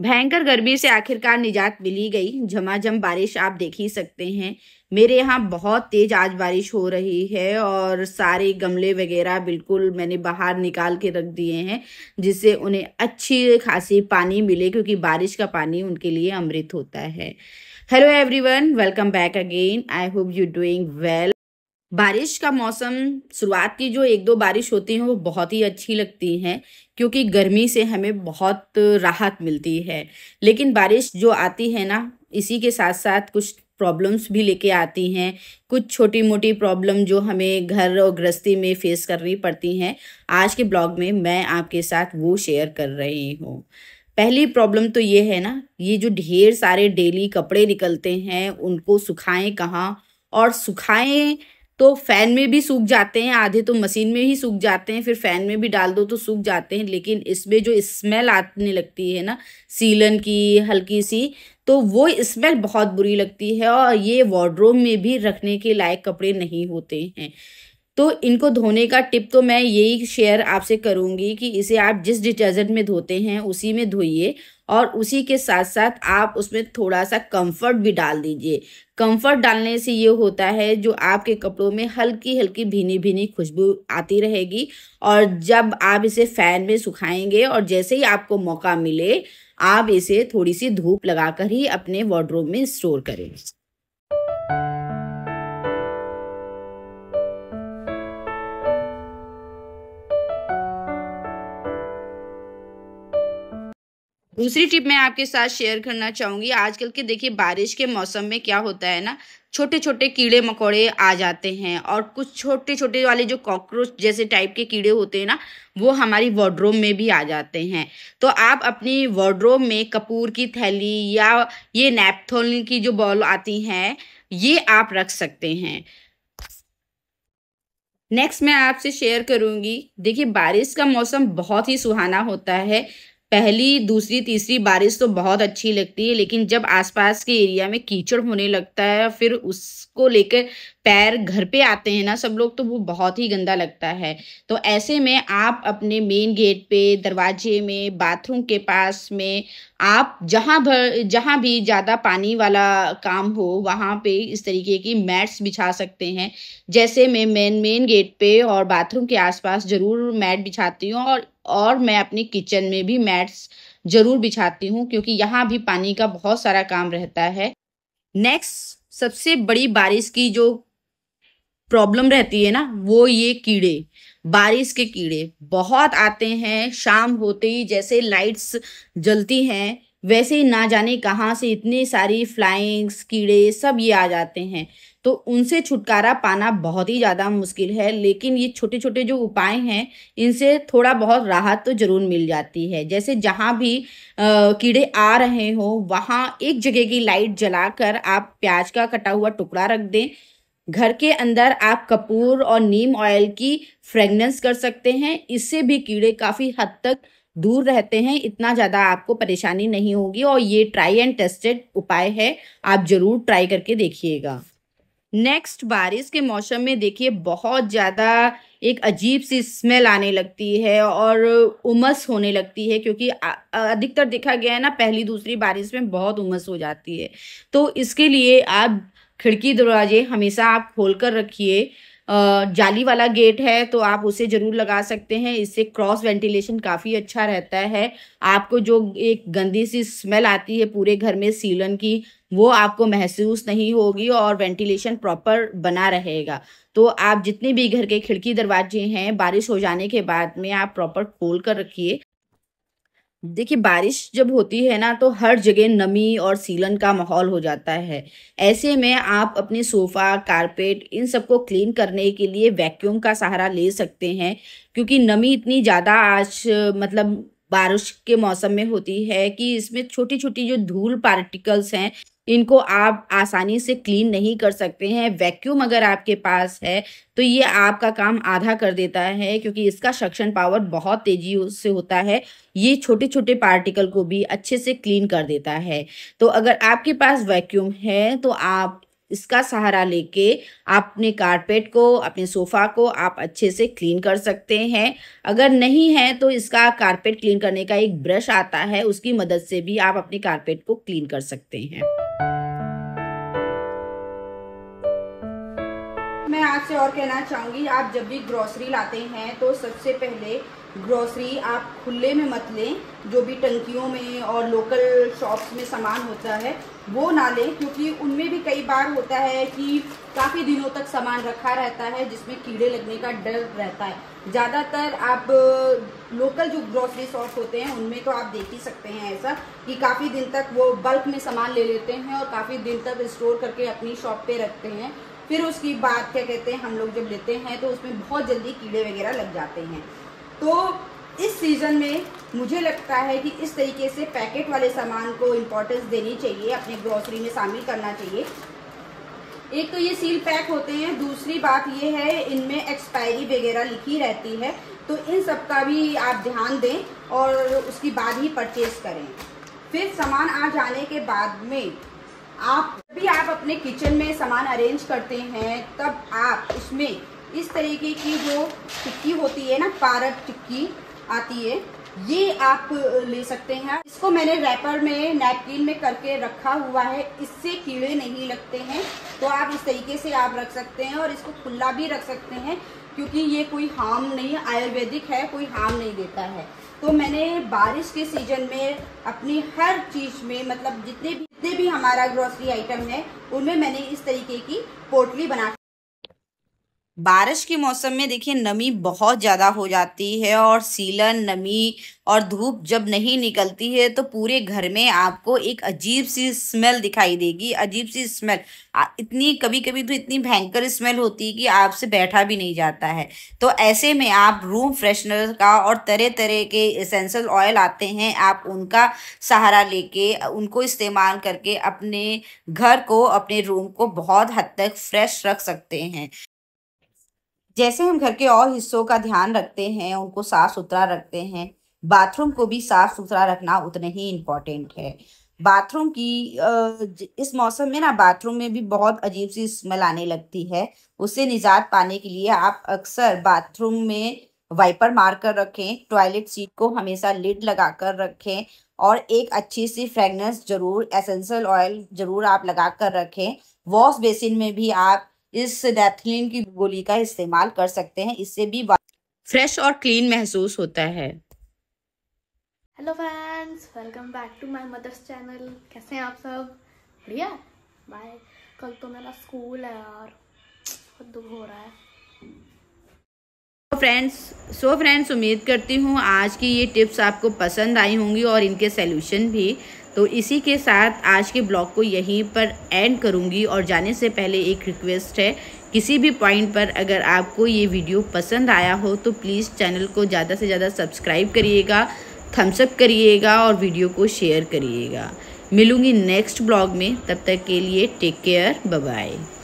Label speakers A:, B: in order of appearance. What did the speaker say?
A: भयंकर गर्मी से आखिरकार निजात मिली गई झमाझम बारिश आप देख ही सकते हैं मेरे यहाँ बहुत तेज आज बारिश हो रही है और सारे गमले वगैरह बिल्कुल मैंने बाहर निकाल के रख दिए हैं जिससे उन्हें अच्छी खासी पानी मिले क्योंकि बारिश का पानी उनके लिए अमृत होता है hello everyone welcome back again I hope you doing well बारिश का मौसम शुरुआत की जो एक दो बारिश होती हैं वो बहुत ही अच्छी लगती हैं क्योंकि गर्मी से हमें बहुत राहत मिलती है लेकिन बारिश जो आती है ना इसी के साथ साथ कुछ प्रॉब्लम्स भी लेके आती हैं कुछ छोटी मोटी प्रॉब्लम जो हमें घर और गृहस्थी में फेस करनी पड़ती हैं आज के ब्लॉग में मैं आपके साथ वो शेयर कर रही हूँ पहली प्रॉब्लम तो ये है ना ये जो ढेर सारे डेली कपड़े निकलते हैं उनको सुखाएं कहाँ और सुखाएं तो फ़ैन में भी सूख जाते हैं आधे तो मशीन में ही सूख जाते हैं फिर फ़ैन में भी डाल दो तो सूख जाते हैं लेकिन इसमें जो स्मेल आने लगती है ना सीलन की हल्की सी तो वो स्मेल बहुत बुरी लगती है और ये वार्ड्रोब में भी रखने के लायक कपड़े नहीं होते हैं तो इनको धोने का टिप तो मैं यही शेयर आपसे करूँगी कि इसे आप जिस डिटर्जेंट में धोते हैं उसी में धोइए और उसी के साथ साथ आप उसमें थोड़ा सा कंफर्ट भी डाल दीजिए कंफर्ट डालने से ये होता है जो आपके कपड़ों में हल्की हल्की भीनी भीनी खुशबू आती रहेगी और जब आप इसे फैन में सुखाएंगे और जैसे ही आपको मौका मिले आप इसे थोड़ी सी धूप लगाकर ही अपने वार्ड्रोब में स्टोर करें दूसरी टिप मैं आपके साथ शेयर करना चाहूंगी आजकल के देखिए बारिश के मौसम में क्या होता है ना छोटे छोटे कीड़े मकोड़े आ जाते हैं और कुछ छोटे छोटे वाले जो कॉकरोच जैसे टाइप के कीड़े होते हैं ना वो हमारी वार्ड्रोब में भी आ जाते हैं तो आप अपनी वार्ड्रोब में कपूर की थैली या ये नैपथोल की जो बॉल आती हैं ये आप रख सकते हैं नेक्स्ट मैं आपसे शेयर करूंगी देखिए बारिश का मौसम बहुत ही सुहाना होता है पहली दूसरी तीसरी बारिश तो बहुत अच्छी लगती है लेकिन जब आसपास के एरिया में कीचड़ होने लगता है फिर उसको लेकर पैर घर पे आते हैं ना सब लोग तो वो बहुत ही गंदा लगता है तो ऐसे में आप अपने मेन गेट पे दरवाजे में बाथरूम के पास में आप जहाँ भर जहाँ भी ज़्यादा पानी वाला काम हो वहाँ पे इस तरीके की मैट्स बिछा सकते हैं जैसे मैं मेन मेन गेट पे और बाथरूम के आसपास ज़रूर मैट बिछाती हूँ और और मैं अपनी किचन में भी मैट्स ज़रूर बिछाती हूँ क्योंकि यहाँ भी पानी का बहुत सारा काम रहता है नेक्स्ट सबसे बड़ी बारिश की जो प्रॉब्लम रहती है ना वो ये कीड़े बारिश के कीड़े बहुत आते हैं शाम होते ही जैसे लाइट्स जलती हैं वैसे ही ना जाने कहाँ से इतने सारी फ्लाइंग्स कीड़े सब ये आ जाते हैं तो उनसे छुटकारा पाना बहुत ही ज़्यादा मुश्किल है लेकिन ये छोटे छोटे जो उपाय हैं इनसे थोड़ा बहुत राहत तो ज़रूर मिल जाती है जैसे जहाँ भी आ, कीड़े आ रहे हो वहाँ एक जगह की लाइट जलाकर आप प्याज का कटा हुआ टुकड़ा रख दें घर के अंदर आप कपूर और नीम ऑयल की फ्रेगनेंस कर सकते हैं इससे भी कीड़े काफ़ी हद तक दूर रहते हैं इतना ज़्यादा आपको परेशानी नहीं होगी और ये ट्राई एंड टेस्टेड उपाय है आप ज़रूर ट्राई करके देखिएगा नेक्स्ट बारिश के मौसम में देखिए बहुत ज़्यादा एक अजीब सी स्मेल आने लगती है और उमस होने लगती है क्योंकि अधिकतर देखा गया है ना पहली दूसरी बारिश में बहुत उमस हो जाती है तो इसके लिए आप खिड़की दरवाजे हमेशा आप खोल कर रखिए जाली वाला गेट है तो आप उसे ज़रूर लगा सकते हैं इससे क्रॉस वेंटिलेशन काफ़ी अच्छा रहता है आपको जो एक गंदी सी स्मेल आती है पूरे घर में सीलन की वो आपको महसूस नहीं होगी और वेंटिलेशन प्रॉपर बना रहेगा तो आप जितने भी घर के खिड़की दरवाजे हैं बारिश हो जाने के बाद में आप प्रॉपर खोल कर रखिए देखिए बारिश जब होती है ना तो हर जगह नमी और सीलन का माहौल हो जाता है ऐसे में आप अपने सोफ़ा कारपेट इन सबको क्लीन करने के लिए वैक्यूम का सहारा ले सकते हैं क्योंकि नमी इतनी ज़्यादा आज मतलब बारिश के मौसम में होती है कि इसमें छोटी छोटी जो धूल पार्टिकल्स हैं इनको आप आसानी से क्लीन नहीं कर सकते हैं वैक्यूम अगर आपके पास है तो ये आपका काम आधा कर देता है क्योंकि इसका सक्शन पावर बहुत तेजी से होता है ये छोटे छोटे पार्टिकल को भी अच्छे से क्लीन कर देता है तो अगर आपके पास वैक्यूम है तो आप इसका सहारा लेके आप अपने कारपेट को अपने सोफ़ा को आप अच्छे से क्लीन कर सकते हैं अगर नहीं है तो इसका कारपेट क्लीन करने का एक ब्रश आता है उसकी मदद से भी आप अपने कारपेट को क्लीन कर सकते हैं आपसे और कहना चाहूँगी आप जब भी ग्रॉसरी लाते हैं तो सबसे पहले ग्रॉसरी आप खुले में मत लें जो भी टंकियों में और लोकल शॉप्स में सामान होता है वो ना लें क्योंकि उनमें भी कई बार होता है कि काफ़ी दिनों तक सामान रखा रहता है जिसमें कीड़े लगने का डर रहता है ज़्यादातर आप लोकल जो ग्रॉसरी शॉप होते हैं उनमें तो आप देख ही सकते हैं ऐसा कि काफ़ी दिन तक वो बल्क में सामान ले लेते हैं और काफ़ी दिन तक स्टोर करके अपनी शॉप पर रखते हैं फिर उसकी बात क्या कहते हैं हम लोग जब लेते हैं तो उसमें बहुत जल्दी कीड़े वगैरह लग जाते हैं तो इस सीज़न में मुझे लगता है कि इस तरीके से पैकेट वाले सामान को इम्पोर्टेंस देनी चाहिए अपने ग्रॉसरी में शामिल करना चाहिए एक तो ये सील पैक होते हैं दूसरी बात ये है इनमें एक्सपायरी वगैरह लिखी रहती है तो इन सब का भी आप ध्यान दें और उसके बाद ही परचेज करें फिर सामान आ जाने के बाद में आप भी आप अपने किचन में सामान अरेंज करते हैं तब आप उसमें इस तरीके की जो टिक्की होती है ना पारक टिक्की आती है ये आप ले सकते हैं इसको मैंने रैपर में नैपकिन में करके रखा हुआ है इससे कीड़े नहीं लगते हैं तो आप इस तरीके से आप रख सकते हैं और इसको खुला भी रख सकते हैं क्योंकि ये कोई हार्म नहीं आयुर्वेदिक है कोई हार्म नहीं देता है तो मैंने बारिश के सीजन में अपनी हर चीज़ में मतलब जितने भी जितने भी हमारा ग्रोसरी आइटम है उनमें मैंने इस तरीके की पोटली बना बारिश के मौसम में देखिए नमी बहुत ज़्यादा हो जाती है और सीलन नमी और धूप जब नहीं निकलती है तो पूरे घर में आपको एक अजीब सी स्मेल दिखाई देगी अजीब सी स्मेल इतनी कभी कभी तो इतनी भयंकर स्मेल होती है कि आपसे बैठा भी नहीं जाता है तो ऐसे में आप रूम फ्रेशनर का और तरह तरह के एसेंशल ऑयल आते हैं आप उनका सहारा लेके उनको इस्तेमाल करके अपने घर को अपने रूम को बहुत हद तक फ्रेश रख सकते हैं जैसे हम घर के और हिस्सों का ध्यान रखते हैं उनको साफ सुथरा रखते हैं बाथरूम को भी साफ सुथरा रखना उतना ही इम्पोर्टेंट है बाथरूम की इस मौसम में ना बाथरूम में भी बहुत अजीब सी स्मेल आने लगती है उससे निजात पाने के लिए आप अक्सर बाथरूम में वाइपर मार कर रखें टॉयलेट सीट को हमेशा लिड लगा कर रखें और एक अच्छी सी फ्रेगनेंस जरूर एसेंशियल ऑयल जरूर आप लगा कर रखें वॉश बेसिन में भी आप इस नैपथलीन की गोली का इस्तेमाल कर सकते हैं इससे भी फ्रेश और क्लीन महसूस होता है hello friends welcome back to my mother's channel कैसे हैं आप सब बढ़िया बाय कल तो मेरा स्कूल है यार बहुत दुख हो रहा है फ्रेंड्स सो फ्रेंड्स उम्मीद करती हूँ आज की ये टिप्स आपको पसंद आई होंगी और इनके सोल्यूशन भी तो इसी के साथ आज के ब्लॉग को यहीं पर एंड करूँगी और जाने से पहले एक रिक्वेस्ट है किसी भी पॉइंट पर अगर आपको ये वीडियो पसंद आया हो तो प्लीज़ चैनल को ज़्यादा से ज़्यादा सब्सक्राइब करिएगा थम्सअप करिएगा और वीडियो को शेयर करिएगा मिलूँगी नेक्स्ट ब्लॉग में तब तक के लिए टेक केयर बाय